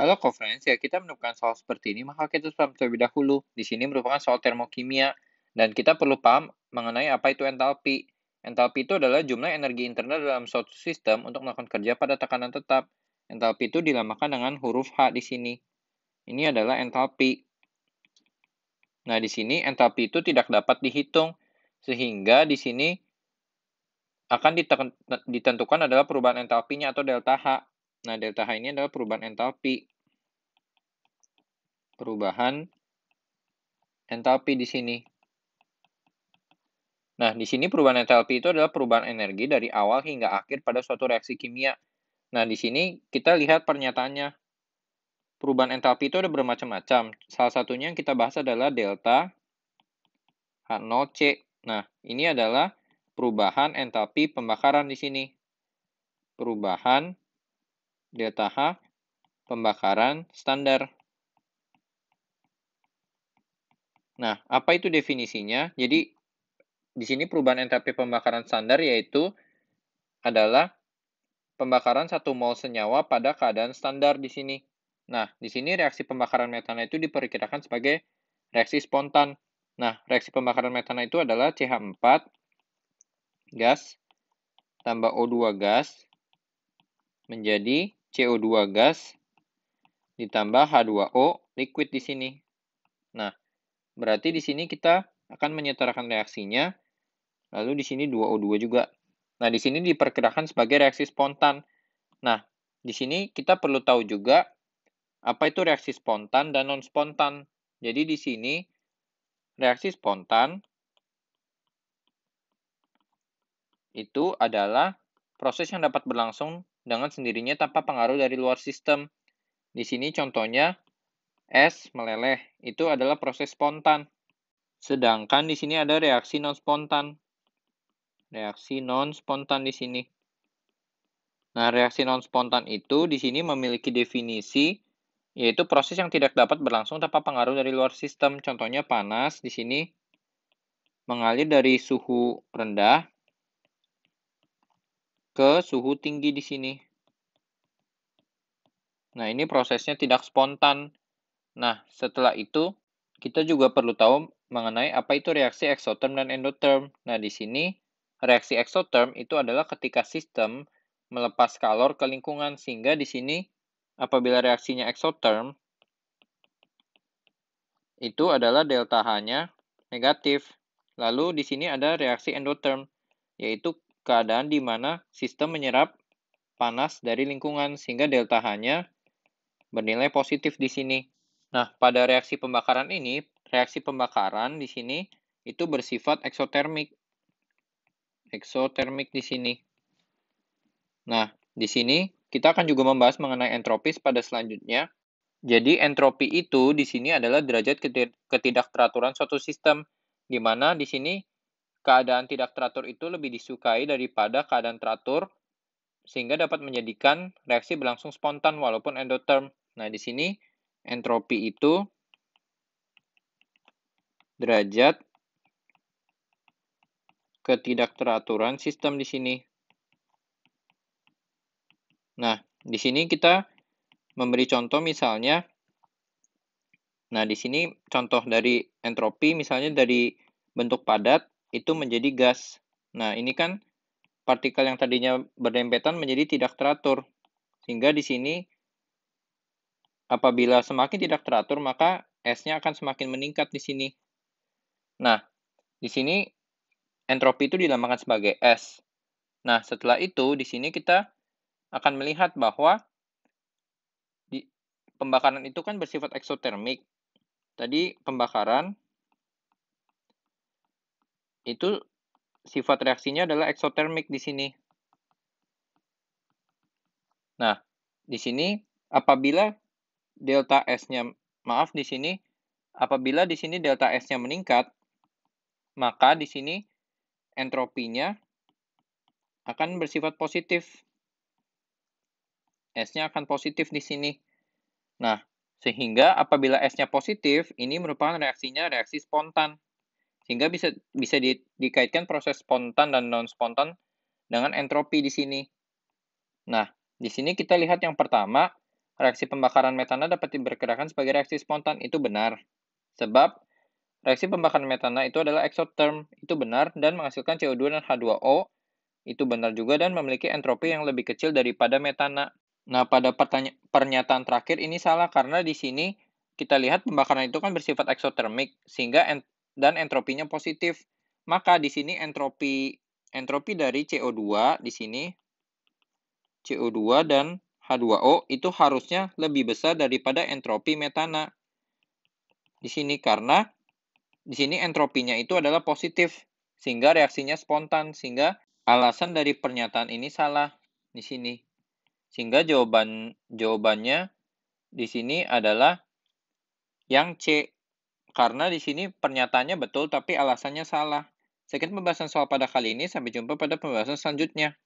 Halo co ya kita menemukan soal seperti ini, maka kita paham terlebih dahulu. Di sini merupakan soal termokimia, dan kita perlu paham mengenai apa itu entalpi. Entalpi itu adalah jumlah energi internal dalam suatu sistem untuk melakukan kerja pada tekanan tetap. Entalpi itu dilamakan dengan huruf H di sini. Ini adalah entalpi. Nah, di sini entalpi itu tidak dapat dihitung, sehingga di sini akan ditentukan adalah perubahan entalpinya atau delta H. Nah, delta H ini adalah perubahan entalpi. Perubahan entalpi di sini. Nah, di sini perubahan entalpi itu adalah perubahan energi dari awal hingga akhir pada suatu reaksi kimia. Nah, di sini kita lihat pernyataannya. Perubahan entalpi itu ada bermacam-macam. Salah satunya yang kita bahas adalah delta H0C. Nah, ini adalah perubahan entalpi pembakaran di sini. Perubahan delta H pembakaran standar. Nah, apa itu definisinya? Jadi, di sini perubahan entropi pembakaran standar yaitu adalah pembakaran satu mol senyawa pada keadaan standar di sini. Nah, di sini reaksi pembakaran metana itu diperkirakan sebagai reaksi spontan. Nah, reaksi pembakaran metana itu adalah CH4 gas tambah O2 gas menjadi CO2 gas ditambah H2O liquid di sini. Nah, berarti di sini kita akan menyetarakan reaksinya. Lalu di sini 2O2 juga. Nah, di sini diperkirakan sebagai reaksi spontan. Nah, di sini kita perlu tahu juga apa itu reaksi spontan dan non spontan. Jadi di sini reaksi spontan itu adalah proses yang dapat berlangsung dengan sendirinya tanpa pengaruh dari luar sistem. Di sini contohnya es meleleh itu adalah proses spontan. Sedangkan di sini ada reaksi non spontan. Reaksi non spontan di sini. Nah, reaksi non spontan itu di sini memiliki definisi yaitu proses yang tidak dapat berlangsung tanpa pengaruh dari luar sistem. Contohnya panas di sini mengalir dari suhu rendah ke suhu tinggi di sini. Nah, ini prosesnya tidak spontan. Nah, setelah itu kita juga perlu tahu mengenai apa itu reaksi eksoterm dan endoterm. Nah, di sini reaksi eksoterm itu adalah ketika sistem melepas kalor ke lingkungan sehingga di sini apabila reaksinya eksoterm itu adalah delta H-nya negatif. Lalu di sini ada reaksi endoterm yaitu keadaan di mana sistem menyerap panas dari lingkungan sehingga delta H-nya bernilai positif di sini. Nah, pada reaksi pembakaran ini, reaksi pembakaran di sini itu bersifat eksotermik. Eksotermik di sini. Nah, di sini kita akan juga membahas mengenai entropis pada selanjutnya. Jadi entropi itu di sini adalah derajat ketidakteraturan suatu sistem, di mana di sini keadaan tidak teratur itu lebih disukai daripada keadaan teratur sehingga dapat menjadikan reaksi berlangsung spontan walaupun endoterm. Nah, di sini entropi itu derajat ketidakteraturan sistem di sini. Nah, di sini kita memberi contoh misalnya Nah, di sini contoh dari entropi misalnya dari bentuk padat itu menjadi gas. Nah, ini kan partikel yang tadinya berdempetan menjadi tidak teratur. Sehingga di sini apabila semakin tidak teratur maka S-nya akan semakin meningkat di sini. Nah, di sini entropi itu dilambangkan sebagai S. Nah, setelah itu di sini kita akan melihat bahwa di, pembakaran itu kan bersifat eksotermik. Tadi pembakaran itu sifat reaksinya adalah eksotermik di sini. Nah, di sini apabila delta S-nya maaf di sini apabila di sini delta S-nya meningkat, maka di sini entropinya akan bersifat positif. S-nya akan positif di sini. Nah, sehingga apabila S-nya positif, ini merupakan reaksinya reaksi spontan. Sehingga bisa bisa di, dikaitkan proses spontan dan non spontan dengan entropi di sini. Nah, di sini kita lihat yang pertama, reaksi pembakaran metana dapat diperkirakan sebagai reaksi spontan. Itu benar. Sebab reaksi pembakaran metana itu adalah exotherm. Itu benar dan menghasilkan CO2 dan H2O. Itu benar juga dan memiliki entropi yang lebih kecil daripada metana. Nah, pada pernyataan terakhir ini salah karena di sini kita lihat pembakaran itu kan bersifat eksotermik sehingga ent dan entropinya positif. Maka di sini entropi entropi dari CO2 di sini CO2 dan H2O itu harusnya lebih besar daripada entropi metana. Di sini karena di sini entropinya itu adalah positif sehingga reaksinya spontan sehingga alasan dari pernyataan ini salah di sini. Sehingga jawaban jawabannya di sini adalah yang C karena di sini pernyataannya betul tapi alasannya salah. Sekian pembahasan soal pada kali ini, sampai jumpa pada pembahasan selanjutnya.